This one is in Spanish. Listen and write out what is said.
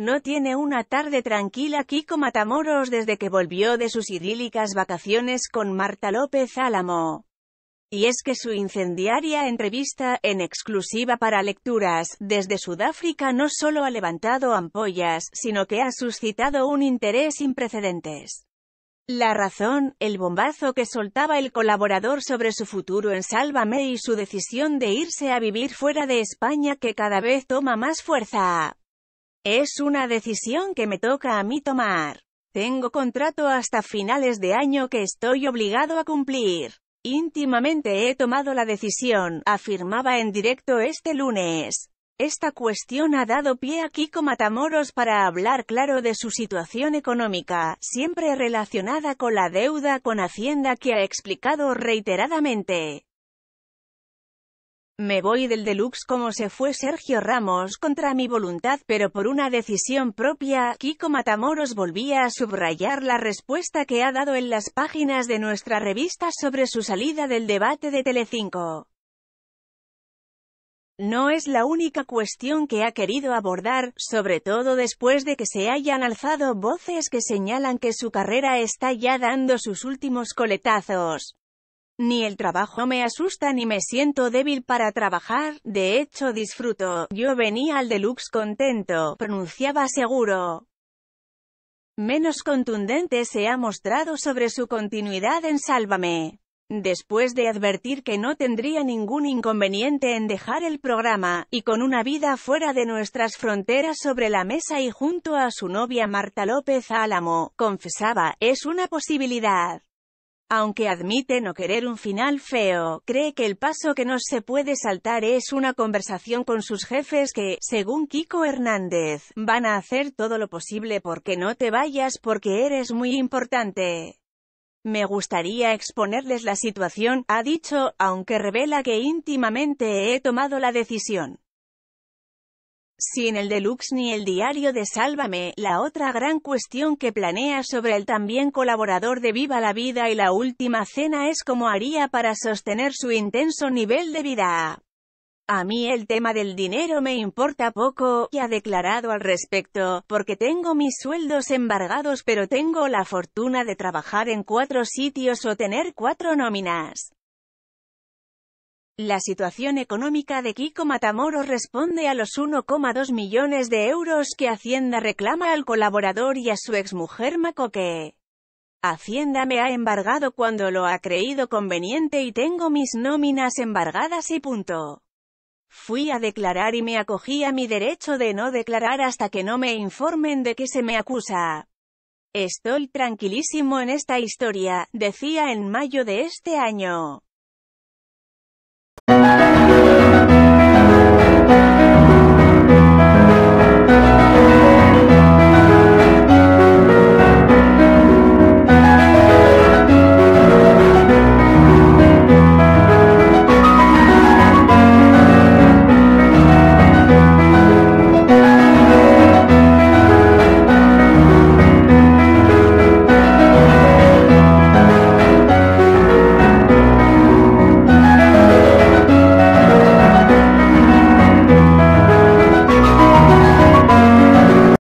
No tiene una tarde tranquila Kiko Matamoros desde que volvió de sus idílicas vacaciones con Marta López Álamo. Y es que su incendiaria entrevista, en exclusiva para lecturas, desde Sudáfrica no solo ha levantado ampollas, sino que ha suscitado un interés sin precedentes. La razón, el bombazo que soltaba el colaborador sobre su futuro en Sálvame y su decisión de irse a vivir fuera de España que cada vez toma más fuerza. Es una decisión que me toca a mí tomar. Tengo contrato hasta finales de año que estoy obligado a cumplir. Íntimamente he tomado la decisión, afirmaba en directo este lunes. Esta cuestión ha dado pie a Kiko Matamoros para hablar claro de su situación económica, siempre relacionada con la deuda con Hacienda que ha explicado reiteradamente. Me voy del deluxe como se fue Sergio Ramos contra mi voluntad, pero por una decisión propia, Kiko Matamoros volvía a subrayar la respuesta que ha dado en las páginas de nuestra revista sobre su salida del debate de Telecinco. No es la única cuestión que ha querido abordar, sobre todo después de que se hayan alzado voces que señalan que su carrera está ya dando sus últimos coletazos. Ni el trabajo me asusta ni me siento débil para trabajar, de hecho disfruto, yo venía al deluxe contento, pronunciaba seguro. Menos contundente se ha mostrado sobre su continuidad en Sálvame. Después de advertir que no tendría ningún inconveniente en dejar el programa, y con una vida fuera de nuestras fronteras sobre la mesa y junto a su novia Marta López Álamo, confesaba, es una posibilidad. Aunque admite no querer un final feo, cree que el paso que no se puede saltar es una conversación con sus jefes que, según Kiko Hernández, van a hacer todo lo posible porque no te vayas porque eres muy importante. Me gustaría exponerles la situación, ha dicho, aunque revela que íntimamente he tomado la decisión sin el deluxe ni el diario de Sálvame, la otra gran cuestión que planea sobre el también colaborador de Viva la Vida y la Última Cena es cómo haría para sostener su intenso nivel de vida. A mí el tema del dinero me importa poco, y ha declarado al respecto, porque tengo mis sueldos embargados pero tengo la fortuna de trabajar en cuatro sitios o tener cuatro nóminas. La situación económica de Kiko Matamoros responde a los 1,2 millones de euros que Hacienda reclama al colaborador y a su exmujer Makoke. Hacienda me ha embargado cuando lo ha creído conveniente y tengo mis nóminas embargadas y punto. Fui a declarar y me acogí a mi derecho de no declarar hasta que no me informen de que se me acusa. Estoy tranquilísimo en esta historia, decía en mayo de este año. thank you